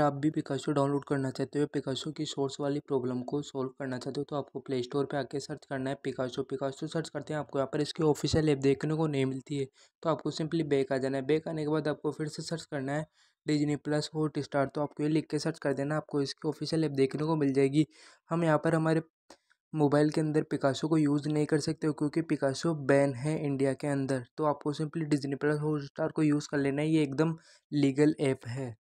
आप भी Picasso download करना चाहते हो पिकासो की सोर्स वाली प्रॉब्लम को सॉल्व करना चाहते हो तो आपको प्ले स्टोर पर आके सर्च करना है पिकासो पिकासो सर्च करते हैं आपको यहाँ पर इसकी ऑफिशियल ऐप देखने को नहीं मिलती है तो आपको सिंपली बैक आ जाना है बैक आने के बाद आपको फिर से सर्च करना है डिजनी प्लस हॉट स्टार तो आपको ये लिख के सर्च कर देना आपको इसकी ऑफिशियल ऐप देखने को मिल जाएगी हम यहाँ पर हमारे मोबाइल के अंदर पिकासो को यूज़ नहीं कर सकते हो क्योंकि पिकासो बैन है इंडिया के अंदर तो आपको simply Disney plus Hotstar को यूज़ कर लेना है ये एकदम लीगल ऐप है